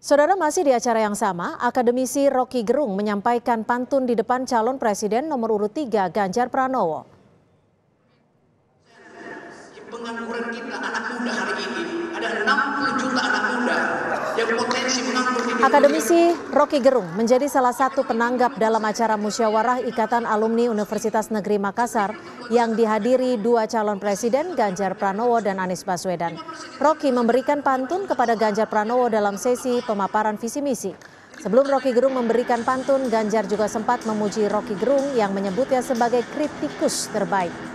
Saudara masih di acara yang sama, akademisi Rocky Gerung menyampaikan pantun di depan calon presiden nomor urut 3 Ganjar Pranowo. pengangguran kita anak Akademisi Rocky Gerung menjadi salah satu penanggap dalam acara musyawarah Ikatan Alumni Universitas Negeri Makassar yang dihadiri dua calon presiden Ganjar Pranowo dan Anies Baswedan. Rocky memberikan pantun kepada Ganjar Pranowo dalam sesi pemaparan visi misi. Sebelum Rocky Gerung memberikan pantun, Ganjar juga sempat memuji Rocky Gerung yang menyebutnya sebagai kritikus terbaik.